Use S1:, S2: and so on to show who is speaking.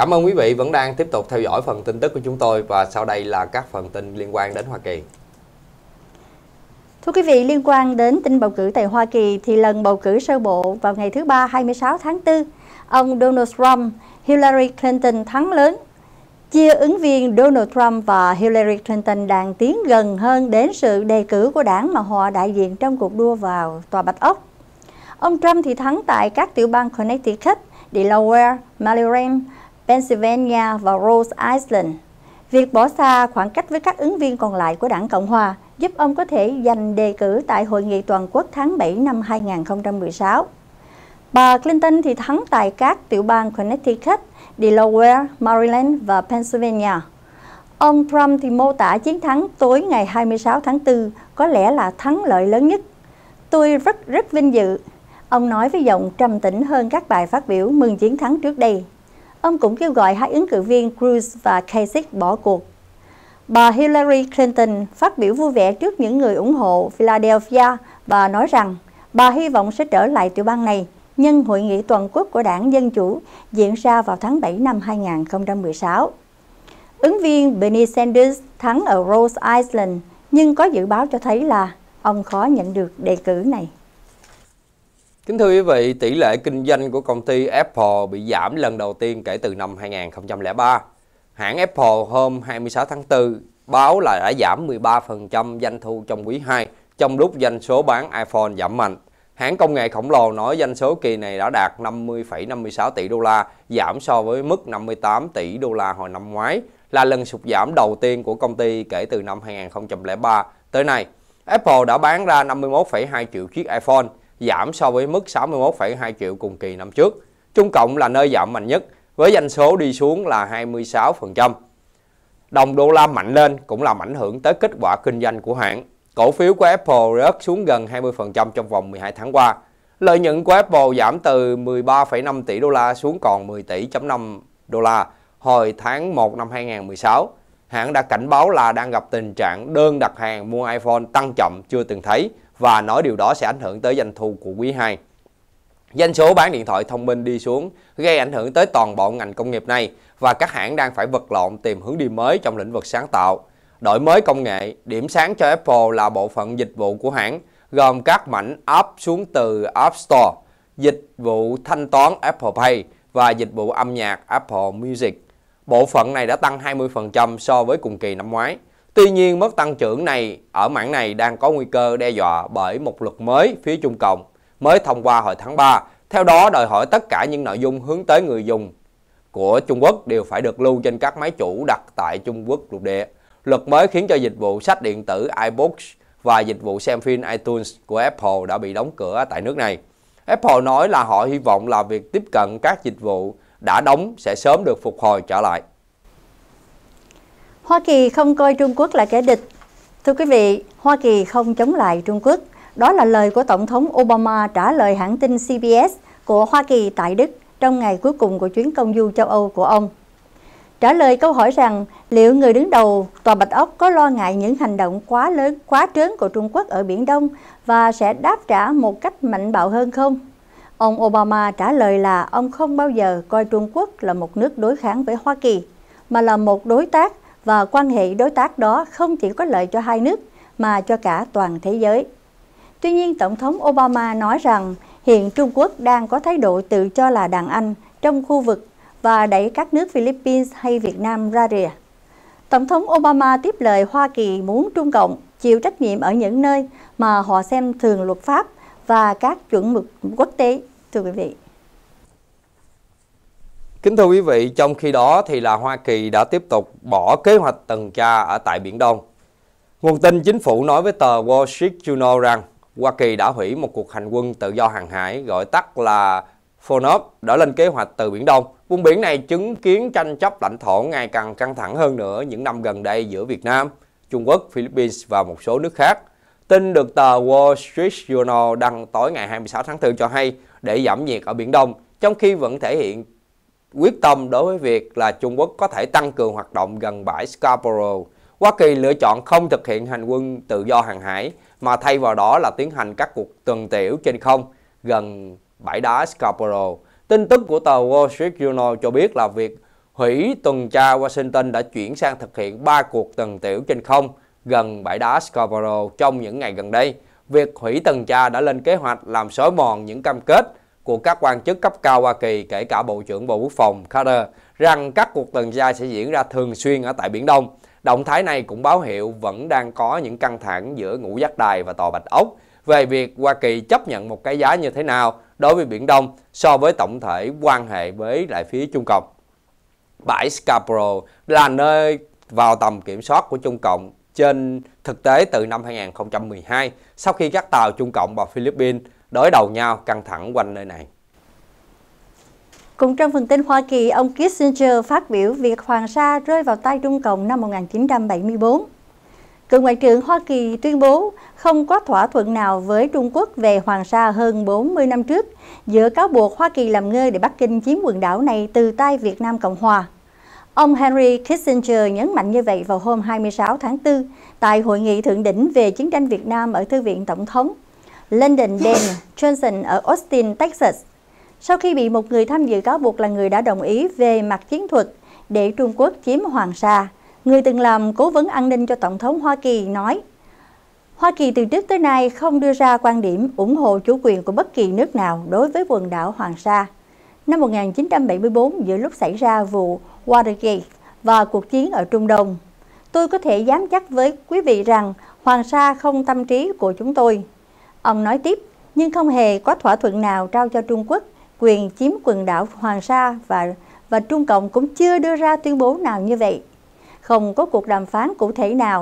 S1: Cảm ơn quý vị vẫn đang tiếp tục theo dõi phần tin tức của chúng tôi và sau đây là các phần tin liên quan đến Hoa Kỳ.
S2: Thưa quý vị, liên quan đến tin bầu cử tại Hoa Kỳ thì lần bầu cử sơ bộ vào ngày thứ Ba 26 tháng 4, ông Donald Trump, Hillary Clinton thắng lớn. Chia ứng viên Donald Trump và Hillary Clinton đang tiến gần hơn đến sự đề cử của đảng mà họ đại diện trong cuộc đua vào Tòa Bạch Ốc. Ông Trump thì thắng tại các tiểu bang Connecticut, Delaware, Maryland, Pennsylvania và Rhode Island. Việc bỏ xa khoảng cách với các ứng viên còn lại của đảng Cộng Hòa giúp ông có thể giành đề cử tại Hội nghị Toàn quốc tháng 7 năm 2016. Bà Clinton thì thắng tại các tiểu bang Connecticut, Delaware, Maryland và Pennsylvania. Ông Trump thì mô tả chiến thắng tối ngày 26 tháng 4 có lẽ là thắng lợi lớn nhất. Tôi rất rất vinh dự. Ông nói với giọng trầm tĩnh hơn các bài phát biểu mừng chiến thắng trước đây. Ông cũng kêu gọi hai ứng cử viên Cruz và Kasich bỏ cuộc. Bà Hillary Clinton phát biểu vui vẻ trước những người ủng hộ Philadelphia và nói rằng bà hy vọng sẽ trở lại tiểu bang này nhân hội nghị toàn quốc của đảng Dân Chủ diễn ra vào tháng 7 năm 2016. Ứng viên Bernie Sanders thắng ở Rose Island nhưng có dự báo cho thấy là ông khó nhận được đề cử này. Kính
S1: thưa quý vị, tỷ lệ kinh doanh của công ty Apple bị giảm lần đầu tiên kể từ năm 2003. Hãng Apple hôm 26 tháng 4 báo là đã giảm 13% doanh thu trong quý 2, trong lúc doanh số bán iPhone giảm mạnh. Hãng công nghệ khổng lồ nói doanh số kỳ này đã đạt 50,56 tỷ đô la, giảm so với mức 58 tỷ đô la hồi năm ngoái, là lần sụt giảm đầu tiên của công ty kể từ năm 2003 tới nay. Apple đã bán ra 51,2 triệu chiếc iPhone, giảm so với mức 61,2 triệu cùng kỳ năm trước. Trung Cộng là nơi giảm mạnh nhất với doanh số đi xuống là 26%. Đồng đô la mạnh lên cũng làm ảnh hưởng tới kết quả kinh doanh của hãng. Cổ phiếu của Apple rớt xuống gần 20% trong vòng 12 tháng qua. Lợi nhuận của Apple giảm từ 13,5 tỷ đô la xuống còn 10 tỷ.5 đô la hồi tháng 1 năm 2016. Hãng đã cảnh báo là đang gặp tình trạng đơn đặt hàng mua iPhone tăng chậm chưa từng thấy và nói điều đó sẽ ảnh hưởng tới doanh thu của quý 2. Doanh số bán điện thoại thông minh đi xuống gây ảnh hưởng tới toàn bộ ngành công nghiệp này và các hãng đang phải vật lộn tìm hướng đi mới trong lĩnh vực sáng tạo. Đổi mới công nghệ, điểm sáng cho Apple là bộ phận dịch vụ của hãng gồm các mảnh app xuống từ App Store, dịch vụ thanh toán Apple Pay và dịch vụ âm nhạc Apple Music. Bộ phận này đã tăng 20% so với cùng kỳ năm ngoái. Tuy nhiên, mức tăng trưởng này ở mảng này đang có nguy cơ đe dọa bởi một luật mới phía Trung Cộng mới thông qua hồi tháng 3. Theo đó, đòi hỏi tất cả những nội dung hướng tới người dùng của Trung Quốc đều phải được lưu trên các máy chủ đặt tại Trung Quốc lục địa. Luật mới khiến cho dịch vụ sách điện tử iBooks và dịch vụ xem phim iTunes của Apple đã bị đóng cửa tại nước này. Apple nói là họ hy vọng là việc tiếp cận các dịch vụ đã đóng sẽ sớm được phục hồi trở lại.
S2: Hoa Kỳ không coi Trung Quốc là kẻ địch. Thưa quý vị, Hoa Kỳ không chống lại Trung Quốc. Đó là lời của Tổng thống Obama trả lời hãng tin CBS của Hoa Kỳ tại Đức trong ngày cuối cùng của chuyến công du châu Âu của ông. Trả lời câu hỏi rằng liệu người đứng đầu Tòa Bạch Ốc có lo ngại những hành động quá lớn, quá trớn của Trung Quốc ở Biển Đông và sẽ đáp trả một cách mạnh bạo hơn không? Ông Obama trả lời là ông không bao giờ coi Trung Quốc là một nước đối kháng với Hoa Kỳ, mà là một đối tác và quan hệ đối tác đó không chỉ có lợi cho hai nước mà cho cả toàn thế giới. Tuy nhiên, Tổng thống Obama nói rằng hiện Trung Quốc đang có thái độ tự cho là đàn anh trong khu vực và đẩy các nước Philippines hay Việt Nam ra rìa. Tổng thống Obama tiếp lời Hoa Kỳ muốn Trung Cộng chịu trách nhiệm ở những nơi mà họ xem thường luật pháp và các chuẩn mực quốc tế. Thưa quý vị.
S1: Kính thưa quý vị, trong khi đó thì là Hoa Kỳ đã tiếp tục bỏ kế hoạch tuần tra ở tại Biển Đông. Nguồn tin chính phủ nói với tờ Wall Street Journal rằng Hoa Kỳ đã hủy một cuộc hành quân tự do hàng hải gọi tắt là FONOP đã lên kế hoạch từ Biển Đông. Vùng biển này chứng kiến tranh chấp lãnh thổ ngày càng căng thẳng hơn nữa những năm gần đây giữa Việt Nam, Trung Quốc, Philippines và một số nước khác. Tin được tờ Wall Street Journal đăng tối ngày 26 tháng 4 cho hay để giảm nhiệt ở Biển Đông, trong khi vẫn thể hiện quyết tâm đối với việc là Trung Quốc có thể tăng cường hoạt động gần bãi Scarborough. Hoa Kỳ lựa chọn không thực hiện hành quân tự do hàng hải mà thay vào đó là tiến hành các cuộc tuần tiểu trên không gần bãi đá Scarborough. Tin tức của tờ Wall Street Journal cho biết là việc hủy tuần tra Washington đã chuyển sang thực hiện 3 cuộc tuần tiểu trên không gần bãi đá Scarborough trong những ngày gần đây. Việc hủy tuần tra đã lên kế hoạch làm xói mòn những cam kết của các quan chức cấp cao Hoa Kỳ, kể cả Bộ trưởng Bộ Quốc phòng Carter, rằng các cuộc tuần tra sẽ diễn ra thường xuyên ở tại Biển Đông. Động thái này cũng báo hiệu vẫn đang có những căng thẳng giữa ngũ giác đài và tòa Bạch Ốc về việc Hoa Kỳ chấp nhận một cái giá như thế nào đối với Biển Đông so với tổng thể quan hệ với lại phía Trung Cộng. Bãi Scarborough là nơi vào tầm kiểm soát của Trung Cộng trên thực tế từ năm 2012 sau khi các tàu Trung Cộng vào Philippines đối đầu nhau căng thẳng quanh nơi này.
S2: Cũng trong phần tin Hoa Kỳ, ông Kissinger phát biểu việc Hoàng Sa rơi vào tay Trung Cộng năm 1974. Cựu Ngoại trưởng Hoa Kỳ tuyên bố không có thỏa thuận nào với Trung Quốc về Hoàng Sa hơn 40 năm trước, giữa cáo buộc Hoa Kỳ làm ngơ để Bắc Kinh chiếm quần đảo này từ tay Việt Nam Cộng Hòa. Ông Henry Kissinger nhấn mạnh như vậy vào hôm 26 tháng 4 tại Hội nghị Thượng đỉnh về chiến tranh Việt Nam ở Thư viện Tổng thống. London Dan Johnson ở Austin, Texas, sau khi bị một người tham dự cáo buộc là người đã đồng ý về mặt chiến thuật để Trung Quốc chiếm Hoàng Sa. Người từng làm cố vấn an ninh cho Tổng thống Hoa Kỳ nói, Hoa Kỳ từ trước tới nay không đưa ra quan điểm ủng hộ chủ quyền của bất kỳ nước nào đối với quần đảo Hoàng Sa. Năm 1974, giữa lúc xảy ra vụ Watergate và cuộc chiến ở Trung Đông, tôi có thể dám chắc với quý vị rằng Hoàng Sa không tâm trí của chúng tôi. Ông nói tiếp, nhưng không hề có thỏa thuận nào trao cho Trung Quốc quyền chiếm quần đảo Hoàng Sa và và Trung Cộng cũng chưa đưa ra tuyên bố nào như vậy. Không có cuộc đàm phán cụ thể nào